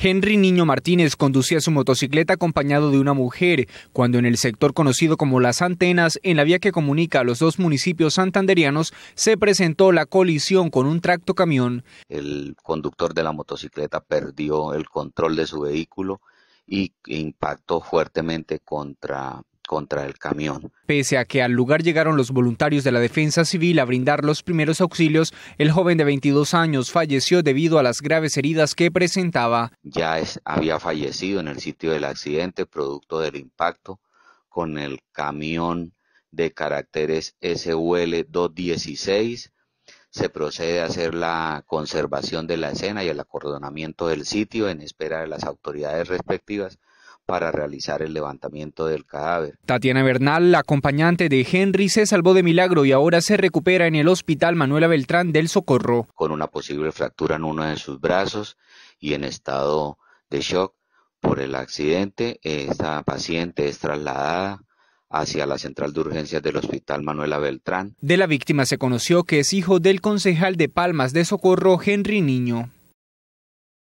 Henry Niño Martínez conducía su motocicleta acompañado de una mujer cuando en el sector conocido como Las Antenas, en la vía que comunica a los dos municipios santanderianos, se presentó la colisión con un tracto camión. El conductor de la motocicleta perdió el control de su vehículo y impactó fuertemente contra contra el camión. Pese a que al lugar llegaron los voluntarios de la defensa civil a brindar los primeros auxilios, el joven de 22 años falleció debido a las graves heridas que presentaba. Ya es, había fallecido en el sitio del accidente producto del impacto con el camión de caracteres SUL 216 se procede a hacer la conservación de la escena y el acordonamiento del sitio en espera de las autoridades respectivas para realizar el levantamiento del cadáver. Tatiana Bernal, la acompañante de Henry, se salvó de milagro y ahora se recupera en el hospital Manuela Beltrán del Socorro. Con una posible fractura en uno de sus brazos y en estado de shock por el accidente, esta paciente es trasladada hacia la central de urgencias del Hospital Manuela Beltrán. De la víctima se conoció que es hijo del concejal de Palmas de Socorro, Henry Niño.